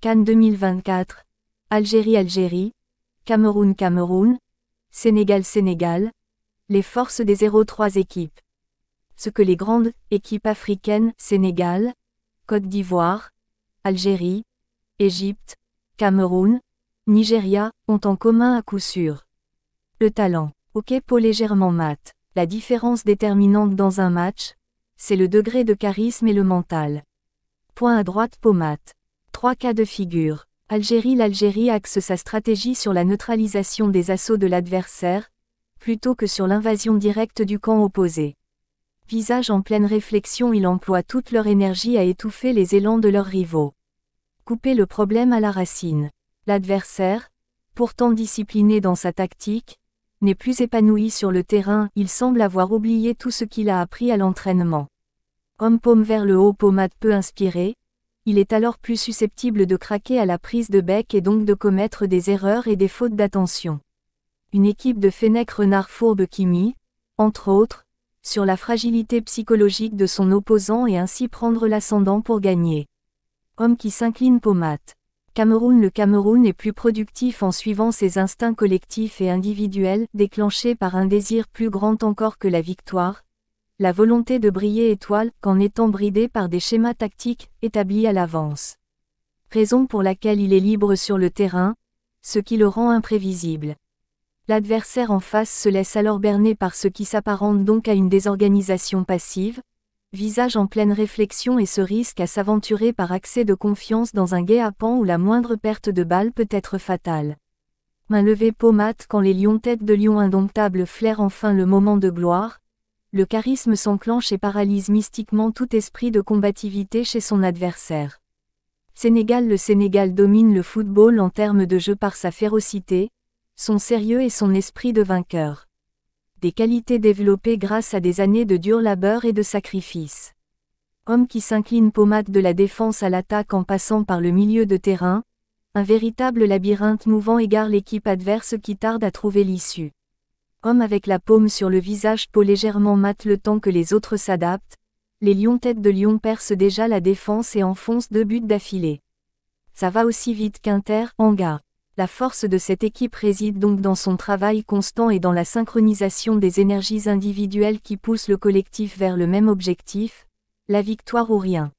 Cannes 2024, Algérie-Algérie, Cameroun-Cameroun, Sénégal-Sénégal, les forces des 0-3 équipes. Ce que les grandes équipes africaines, Sénégal, Côte d'Ivoire, Algérie, Égypte, Cameroun, Nigeria, ont en commun à coup sûr. Le talent. Ok peau légèrement mat. La différence déterminante dans un match, c'est le degré de charisme et le mental. Point à droite Pomat. Trois cas de figure. Algérie L'Algérie axe sa stratégie sur la neutralisation des assauts de l'adversaire, plutôt que sur l'invasion directe du camp opposé. Visage en pleine réflexion, Il emploie toute leur énergie à étouffer les élans de leurs rivaux. Couper le problème à la racine. L'adversaire, pourtant discipliné dans sa tactique, n'est plus épanoui sur le terrain, il semble avoir oublié tout ce qu'il a appris à l'entraînement. Homme paume vers le haut, pommade peu inspirée il est alors plus susceptible de craquer à la prise de bec et donc de commettre des erreurs et des fautes d'attention. Une équipe de Fennec Renard Fourbe qui mit, entre autres, sur la fragilité psychologique de son opposant et ainsi prendre l'ascendant pour gagner. Homme qui s'incline pommate. Cameroun Le Cameroun est plus productif en suivant ses instincts collectifs et individuels, déclenchés par un désir plus grand encore que la victoire, la volonté de briller étoile qu'en étant bridé par des schémas tactiques établis à l'avance. Raison pour laquelle il est libre sur le terrain, ce qui le rend imprévisible. L'adversaire en face se laisse alors berner par ce qui s'apparente donc à une désorganisation passive, visage en pleine réflexion et se risque à s'aventurer par accès de confiance dans un guet-apens où la moindre perte de balle peut être fatale. Main levée paumate quand les lions-têtes de lion indomptables flairent enfin le moment de gloire, le charisme s'enclenche et paralyse mystiquement tout esprit de combativité chez son adversaire. Sénégal Le Sénégal domine le football en termes de jeu par sa férocité, son sérieux et son esprit de vainqueur. Des qualités développées grâce à des années de dur labeur et de sacrifice. Homme qui s'incline pommade de la défense à l'attaque en passant par le milieu de terrain, un véritable labyrinthe mouvant égare l'équipe adverse qui tarde à trouver l'issue. Homme avec la paume sur le visage peau légèrement mate le temps que les autres s'adaptent, les lions-têtes de lion percent déjà la défense et enfoncent deux buts d'affilée. Ça va aussi vite qu'Inter, Anga. La force de cette équipe réside donc dans son travail constant et dans la synchronisation des énergies individuelles qui poussent le collectif vers le même objectif, la victoire ou rien.